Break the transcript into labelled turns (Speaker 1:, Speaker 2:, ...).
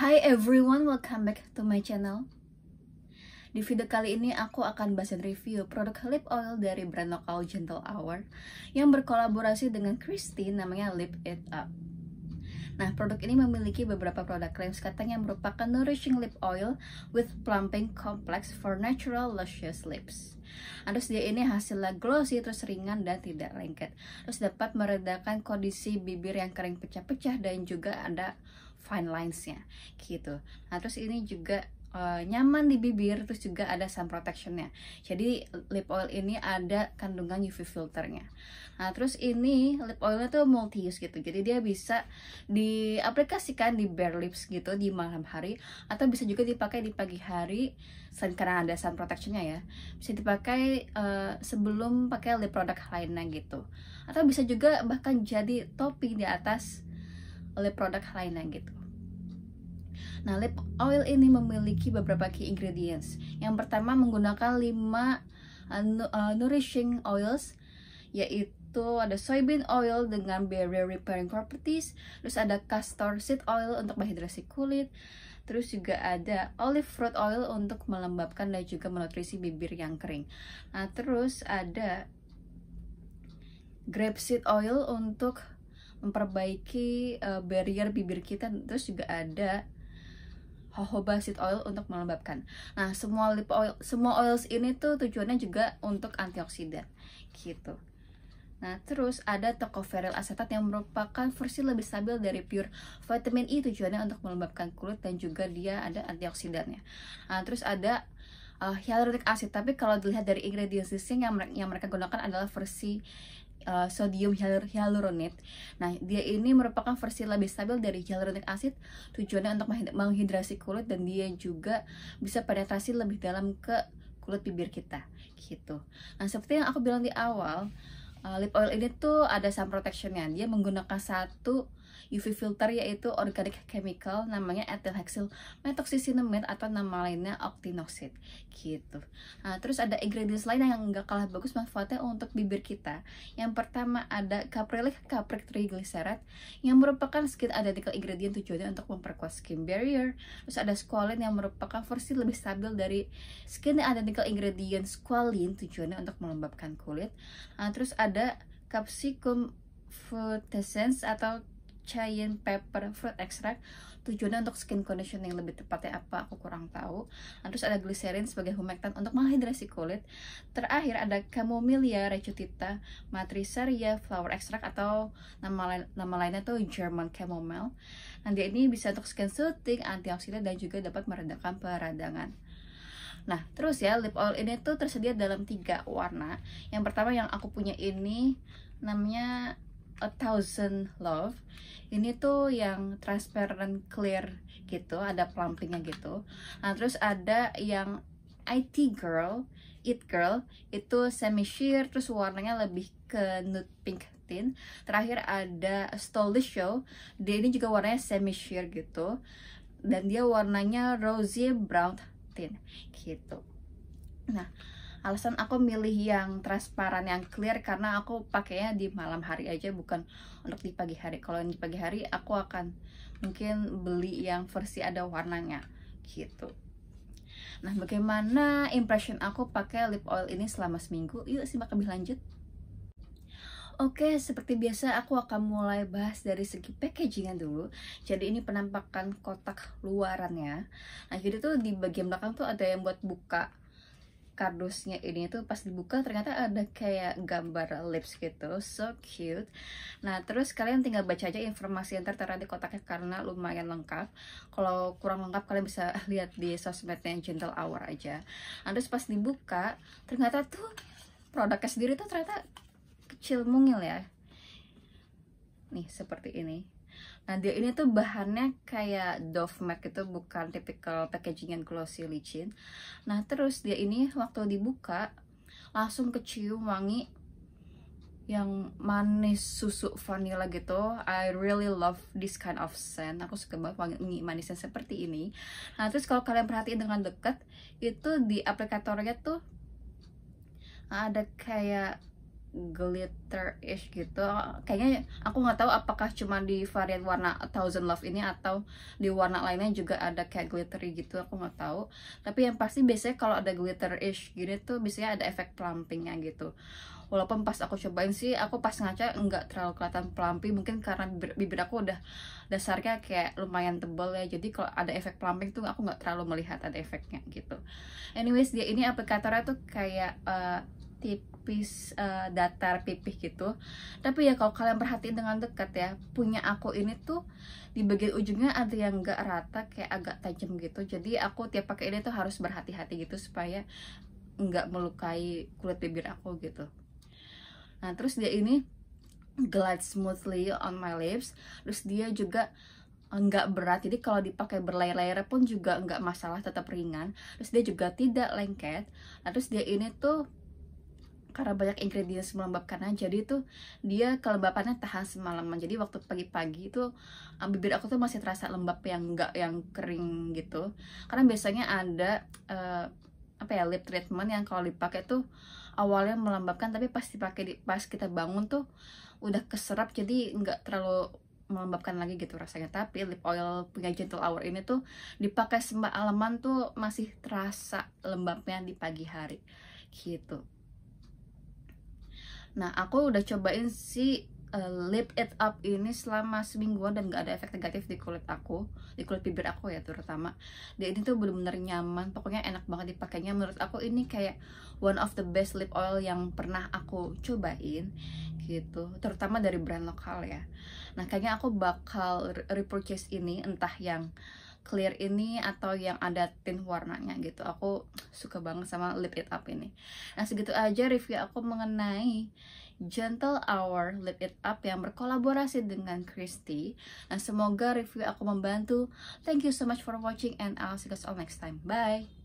Speaker 1: Hi everyone, welcome back to my channel. Di video kali ini aku akan bahas dan review produk lip oil dari brand lokal Gentle Hour yang berkolaborasi dengan Christine namanya Lip It Up. Nah, produk ini memiliki beberapa produk krim katanya merupakan nourishing lip oil with plumping complex for natural luscious lips. Terus dia ini hasilnya glossy, terus ringan dan tidak lengket. Terus dapat meredakan kondisi bibir yang kering pecah-pecah dan juga ada fine lines-nya. gitu. Nah terus ini juga uh, nyaman di bibir terus juga ada sun protectionnya jadi lip oil ini ada kandungan UV filternya nah terus ini lip oilnya tuh multi use gitu jadi dia bisa diaplikasikan di bare lips gitu di malam hari atau bisa juga dipakai di pagi hari karena ada sun protectionnya ya bisa dipakai uh, sebelum pakai lip product lainnya gitu atau bisa juga bahkan jadi topi di atas lip product lainnya gitu Nah, lip oil ini memiliki beberapa key ingredients. Yang pertama menggunakan 5 uh, uh, nourishing oils yaitu ada soybean oil dengan barrier repairing properties, terus ada castor seed oil untuk menghidrasi kulit, terus juga ada olive fruit oil untuk melembabkan dan juga menutrisi bibir yang kering. Nah, terus ada grape seed oil untuk memperbaiki uh, barrier bibir kita, terus juga ada jojoba seed oil untuk melembabkan. Nah, semua lip oil, semua oils ini tuh tujuannya juga untuk antioksidan gitu. Nah, terus ada tocopherol acetate yang merupakan versi lebih stabil dari pure vitamin E tujuannya untuk melembabkan kulit dan juga dia ada antioksidannya. Nah, terus ada uh, hyaluronic acid, tapi kalau dilihat dari ingredients listing yang yang mereka gunakan adalah versi uh, sodium hyaluronate. Nah, dia ini merupakan versi lebih stabil dari hyaluronic acid, tujuannya untuk menghidrasi kulit dan dia juga bisa penetrasi lebih dalam ke kulit bibir kita gitu. Nah, seperti yang aku bilang di awal, uh, lip oil ini tuh ada sun protectionnya. Dia menggunakan satu UV filter yaitu organic chemical namanya hexyl methoxycinnamide atau nama lainnya octinoxid gitu nah, terus ada ingredients lain yang nggak kalah bagus manfaatnya untuk bibir kita yang pertama ada caprylic capric triglycerat yang merupakan skin identical ingredient tujuannya untuk memperkuat skin barrier terus ada squalene yang merupakan versi lebih stabil dari skin identical ingredient squalene tujuannya untuk melembabkan kulit nah, terus ada capsicum essence atau cayenne pepper fruit extract tujuannya untuk skin condition yang lebih tepatnya apa aku kurang tahu nah, terus ada glycerin sebagai humectant untuk menghidrasi kulit terakhir ada chamomilla recutita matricaria flower extract atau nama lain nama lainnya tuh German chamomile Nanti ini bisa untuk skin soothing antioksidan dan juga dapat meredakan peradangan Nah, terus ya, lip oil ini tuh tersedia dalam tiga warna. Yang pertama yang aku punya ini namanya A Thousand Love ini tuh yang transparent clear gitu ada plumpingnya gitu nah terus ada yang IT Girl It Girl itu semi sheer terus warnanya lebih ke nude pink tint terakhir ada the Show dia ini juga warnanya semi sheer gitu dan dia warnanya rosy brown tint gitu nah alasan aku milih yang transparan yang clear karena aku pakainya di malam hari aja bukan untuk di pagi hari kalau yang di pagi hari aku akan mungkin beli yang versi ada warnanya gitu Nah, bagaimana impression aku pakai lip oil ini selama seminggu? Yuk simak lebih lanjut. Oke, seperti biasa aku akan mulai bahas dari segi packagingnya dulu. Jadi ini penampakan kotak luarannya. Nah, jadi tuh di bagian belakang tuh ada yang buat buka kardusnya ini tuh pas dibuka ternyata ada kayak gambar lips gitu so cute nah terus kalian tinggal baca aja informasi yang tertera di kotaknya karena lumayan lengkap kalau kurang lengkap kalian bisa lihat di sosmednya gentle hour aja nah, terus pas dibuka ternyata tuh produknya sendiri tuh ternyata kecil mungil ya nih seperti ini Nah dia ini tuh bahannya kayak Dove Mac itu bukan tipikal packaging yang glossy licin. Nah terus dia ini waktu dibuka langsung kecium wangi yang manis susu vanilla gitu I really love this kind of scent aku suka banget wangi manisnya seperti ini nah terus kalau kalian perhatiin dengan dekat itu di aplikatornya tuh ada kayak glitterish gitu kayaknya aku nggak tahu apakah cuma di varian warna thousand love ini atau di warna lainnya juga ada kayak glittery gitu aku nggak tahu tapi yang pasti biasanya kalau ada glitterish ish gini tuh biasanya ada efek plumpingnya gitu walaupun pas aku cobain sih aku pas ngaca nggak terlalu kelihatan plumping mungkin karena bibir, bibir aku udah dasarnya kayak lumayan tebal ya jadi kalau ada efek plumping tuh aku nggak terlalu melihat ada efeknya gitu anyways dia ini aplikatornya tuh kayak uh, tipis uh, datar pipih gitu tapi ya kalau kalian perhatiin dengan dekat ya punya aku ini tuh di bagian ujungnya ada yang gak rata kayak agak tajam gitu jadi aku tiap pakai ini tuh harus berhati-hati gitu supaya nggak melukai kulit bibir aku gitu nah terus dia ini glide smoothly on my lips terus dia juga eh, nggak berat jadi kalau dipakai berlayer-layer pun juga nggak masalah tetap ringan terus dia juga tidak lengket nah, terus dia ini tuh karena banyak ingredients melembabkan aja jadi itu dia kelembapannya tahan semalaman jadi waktu pagi-pagi itu eh, bibir aku tuh masih terasa lembab yang enggak yang kering gitu karena biasanya ada uh, apa ya lip treatment yang kalau dipakai tuh awalnya melembabkan tapi pas dipakai di, pas kita bangun tuh udah keserap jadi enggak terlalu melembabkan lagi gitu rasanya tapi lip oil punya gentle hour ini tuh dipakai semalaman tuh masih terasa lembabnya di pagi hari gitu Nah aku udah cobain si uh, lip it up ini selama semingguan dan gak ada efek negatif di kulit aku di kulit bibir aku ya terutama dia ini tuh bener-bener nyaman pokoknya enak banget dipakainya menurut aku ini kayak one of the best lip oil yang pernah aku cobain gitu terutama dari brand lokal ya nah kayaknya aku bakal repurchase ini entah yang clear ini atau yang ada tint warnanya gitu aku suka banget sama lip it up ini nah segitu aja review aku mengenai Gentle Hour Lip It Up yang berkolaborasi dengan Christy. Nah, semoga review aku membantu. Thank you so much for watching and I'll see you guys all next time. Bye!